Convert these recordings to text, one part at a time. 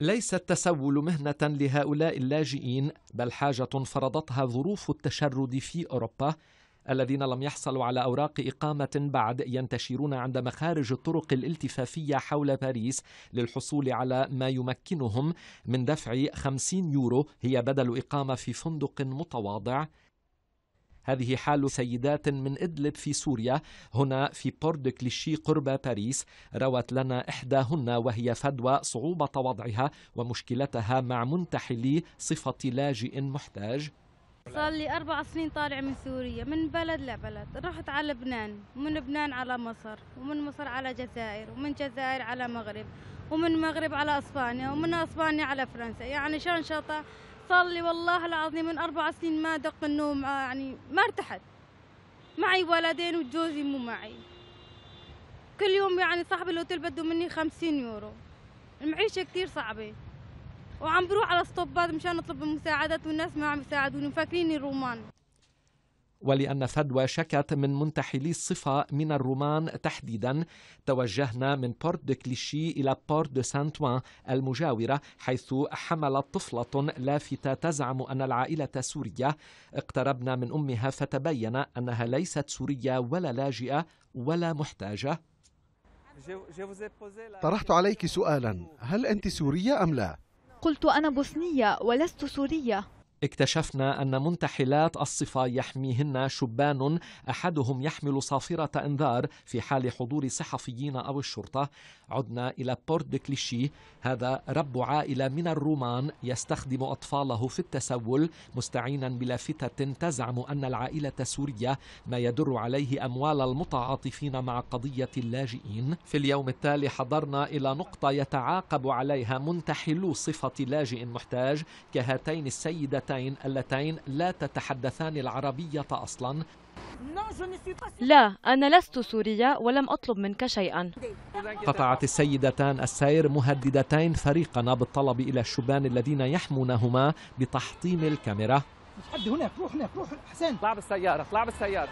ليس التسول مهنة لهؤلاء اللاجئين بل حاجة فرضتها ظروف التشرد في أوروبا الذين لم يحصلوا على أوراق إقامة بعد ينتشرون عند مخارج الطرق الالتفافية حول باريس للحصول على ما يمكنهم من دفع 50 يورو هي بدل إقامة في فندق متواضع هذه حال سيدات من إدلب في سوريا هنا في بورد كليشي قرب باريس روت لنا إحداهن وهي فدوى صعوبة وضعها ومشكلتها مع منتحلي صفة لاجئ محتاج صار لي أربع سنين طالع من سوريا من بلد لبلد رحت على لبنان ومن لبنان على مصر ومن مصر على جزائر ومن جزائر على مغرب ومن مغرب على أسبانيا ومن أسبانيا على فرنسا يعني شنشطة صار لي والله العظيم من أربع سنين ما دق النوم آه، يعني ما ارتحت معي ولدين وجوزي مو معي كل يوم يعني صاحب الأوتيل بده مني خمسين يورو المعيشة كتير صعبة وعم بروح على ستوبات مشان أطلب المساعدات والناس ما عم يساعدوني فاكريني رومان ولأن فدوى شكت من منتحلي الصفة من الرومان تحديدا توجهنا من بورت دو كليشي إلى بورت دو سانتوان المجاورة حيث حملت طفلة لافتة تزعم أن العائلة سورية اقتربنا من أمها فتبين أنها ليست سورية ولا لاجئة ولا محتاجة طرحت عليك سؤالا هل أنت سورية أم لا؟ قلت أنا بوسنية ولست سورية اكتشفنا أن منتحلات الصفا يحميهن شبان أحدهم يحمل صافرة إنذار في حال حضور صحفيين أو الشرطة عدنا إلى بورت دو كليشي هذا رب عائلة من الرومان يستخدم أطفاله في التسول مستعينا بلافتة تزعم أن العائلة سورية ما يدر عليه أموال المتعاطفين مع قضية اللاجئين في اليوم التالي حضرنا إلى نقطة يتعاقب عليها منتحلو صفة لاجئ محتاج كهاتين السيدتين اللغتين اللتين لا تتحدثان العربية أصلا لا أنا لست سورية ولم أطلب منك شيئا قطعت السيدتان السير مهددتين فريقنا بالطلب إلى الشبان الذين يحمونهما بتحطيم الكاميرا حد هناك روح هناك روح حسين اطلع بالسيارة اطلع بالسيارة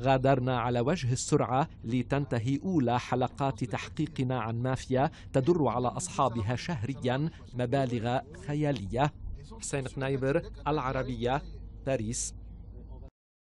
غادرنا على وجه السرعة لتنتهي أولى حلقات تحقيقنا عن مافيا تدر على أصحابها شهريا مبالغ خيالية حسين قنايبر العربية باريس